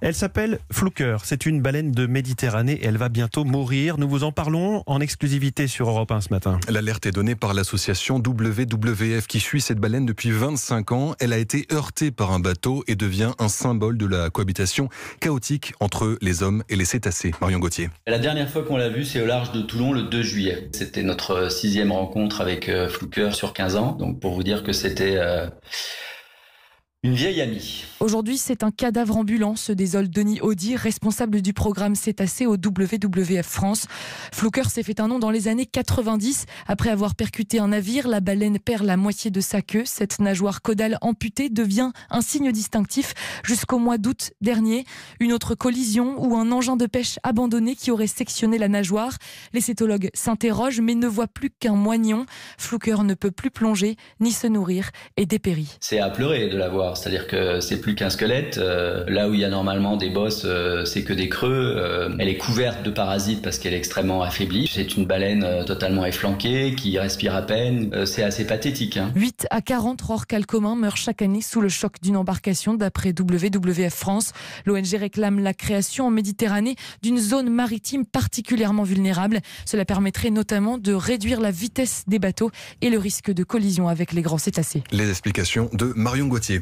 Elle s'appelle Flouker. C'est une baleine de Méditerranée elle va bientôt mourir. Nous vous en parlons en exclusivité sur Europe 1 ce matin. L'alerte est donnée par l'association WWF qui suit cette baleine depuis 25 ans. Elle a été heurtée par un bateau et devient un symbole de la cohabitation chaotique entre les hommes et les cétacés. Marion Gauthier. La dernière fois qu'on l'a vue, c'est au large de Toulon le 2 juillet. C'était notre sixième rencontre avec euh, Flouker sur 15 ans. Donc pour vous dire que c'était. Euh, une vieille amie. Aujourd'hui, c'est un cadavre ambulant, se désole Denis Audi, responsable du programme Cétacé au WWF France. Flouker s'est fait un nom dans les années 90. Après avoir percuté un navire, la baleine perd la moitié de sa queue. Cette nageoire caudale amputée devient un signe distinctif jusqu'au mois d'août dernier. Une autre collision ou un engin de pêche abandonné qui aurait sectionné la nageoire. Les cétologues s'interrogent mais ne voient plus qu'un moignon. Flouker ne peut plus plonger ni se nourrir et dépérit. C'est à pleurer de la voir. C'est-à-dire que c'est plus qu'un squelette. Euh, là où il y a normalement des bosses, euh, c'est que des creux. Euh, elle est couverte de parasites parce qu'elle est extrêmement affaiblie. C'est une baleine totalement efflanquée qui respire à peine. c'est assez pathétique. 8 hein. à 40 orcales communs meurent chaque année sous le choc d'une embarcation. D'après WWF France, l'ONG réclame la création en Méditerranée d'une zone maritime particulièrement vulnérable. Cela permettrait notamment de réduire la vitesse des bateaux et le risque de collision avec les grands cétacés. Les explications de Marion Gauthier.